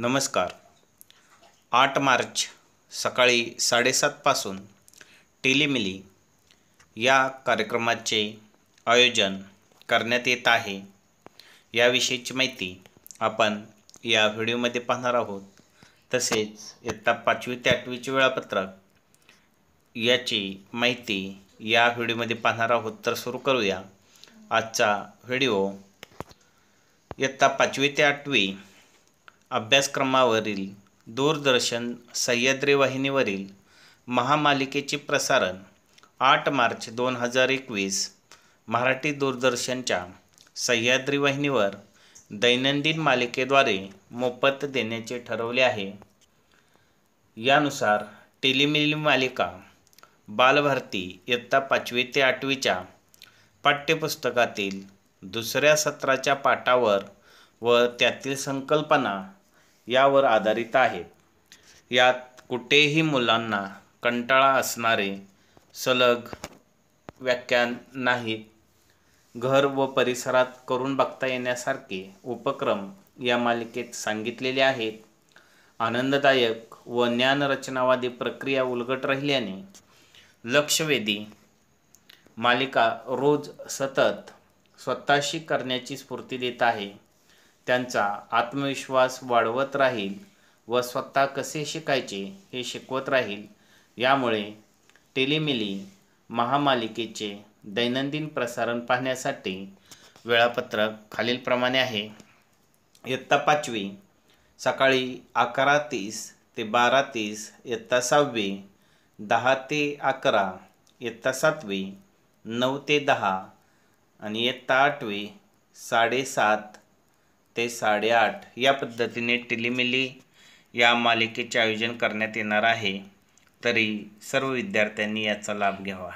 नमस्कार आठ मार्च सकाळी साडेसातपासून टेलीमिली या कार्यक्रमाचे आयोजन करण्यात येत आहे याविषयीची माहिती आपण या व्हिडिओमध्ये पाहणार आहोत तसेच इयत्ता पाचवी ते आठवीचे वेळापत्रक याची माहिती या व्हिडिओमध्ये पाहणार आहोत तर सुरू करूया आजचा व्हिडिओ इयत्ता पाचवी ते आठवी अभ्यासक्रमावरील दूरदर्शन सह्याद्री वाहिनीवरील महामालिकेचे प्रसारण आठ मार्च दोन हजार एकवीस मराठी दूरदर्शनच्या सह्याद्री वाहिनीवर दैनंदिन मालिकेद्वारे मोफत देण्याचे ठरवले आहे यानुसार टेलिमिली मालिका बालभारती इयत्ता पाचवी ते आठवीच्या पाठ्यपुस्तकातील दुसऱ्या सत्राच्या पाठावर व त्यातील संकल्पना यावर आधारित आहे यात कुठेही मुलांना कंटाळा असणारे सलग व्याख्यान नाहीत घर व परिसरात करून बघता येण्यासारखे उपक्रम या मालिकेत सांगितलेले आहेत आनंददायक व ज्ञानरचनावादी प्रक्रिया उलगट राहिल्याने लक्षवेधी मालिका रोज सतत स्वतःशी करण्याची स्फूर्ती देत आहे त्यांचा आत्मविश्वास वाढवत राहील व स्वतः कसे शिकायचे हे शिकवत राहील यामुळे टेलिमिली महामालिकेचे दैनंदिन प्रसारण पाहण्यासाठी वेळापत्रक खालीलप्रमाणे आहे इयत्ता पाचवी सकाळी अकरा तीस ते बारा तीस इयत्ता सहावी दहा ते अकरा इयत्ता सातवी नऊ ते दहा आणि इयत्ता आठवी साडेसात ते साडेआठ या पद्धतीने टिलीमिली या मालिकेचे आयोजन करण्यात येणार आहे तरी सर्व विद्यार्थ्यांनी याचा लाभ घ्यावा